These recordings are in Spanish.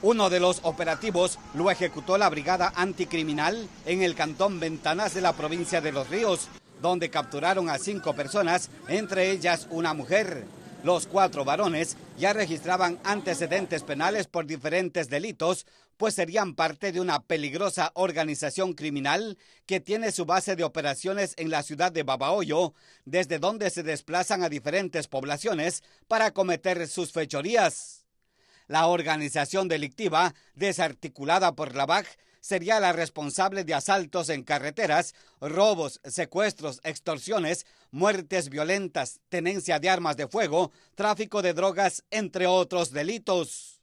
Uno de los operativos lo ejecutó la Brigada Anticriminal en el Cantón Ventanas de la provincia de Los Ríos, donde capturaron a cinco personas, entre ellas una mujer. Los cuatro varones ya registraban antecedentes penales por diferentes delitos, pues serían parte de una peligrosa organización criminal que tiene su base de operaciones en la ciudad de Babahoyo, desde donde se desplazan a diferentes poblaciones para cometer sus fechorías. La organización delictiva, desarticulada por la BAC, sería la responsable de asaltos en carreteras, robos, secuestros, extorsiones, muertes violentas, tenencia de armas de fuego, tráfico de drogas, entre otros delitos.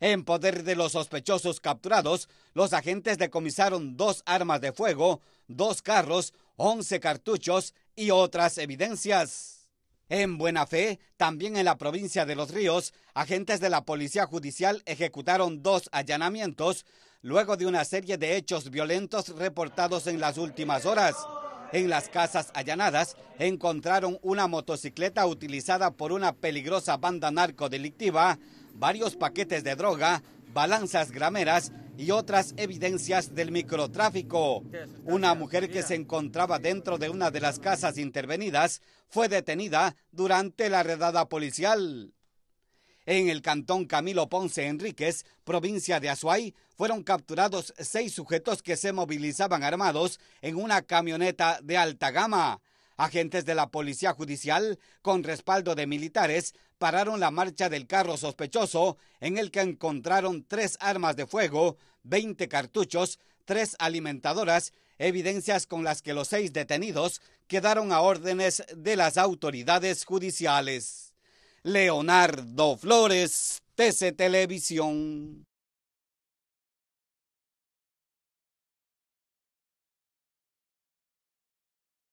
En poder de los sospechosos capturados, los agentes decomisaron dos armas de fuego, dos carros, once cartuchos y otras evidencias. En Buena Fe, también en la provincia de Los Ríos, agentes de la Policía Judicial ejecutaron dos allanamientos luego de una serie de hechos violentos reportados en las últimas horas. En las casas allanadas encontraron una motocicleta utilizada por una peligrosa banda narcodelictiva, varios paquetes de droga, balanzas grameras y otras evidencias del microtráfico. Una mujer que se encontraba dentro de una de las casas intervenidas fue detenida durante la redada policial. En el cantón Camilo Ponce Enríquez, provincia de Azuay, fueron capturados seis sujetos que se movilizaban armados en una camioneta de alta gama. Agentes de la Policía Judicial, con respaldo de militares, pararon la marcha del carro sospechoso en el que encontraron tres armas de fuego, veinte cartuchos, tres alimentadoras, evidencias con las que los seis detenidos quedaron a órdenes de las autoridades judiciales. Leonardo Flores, TC Televisión.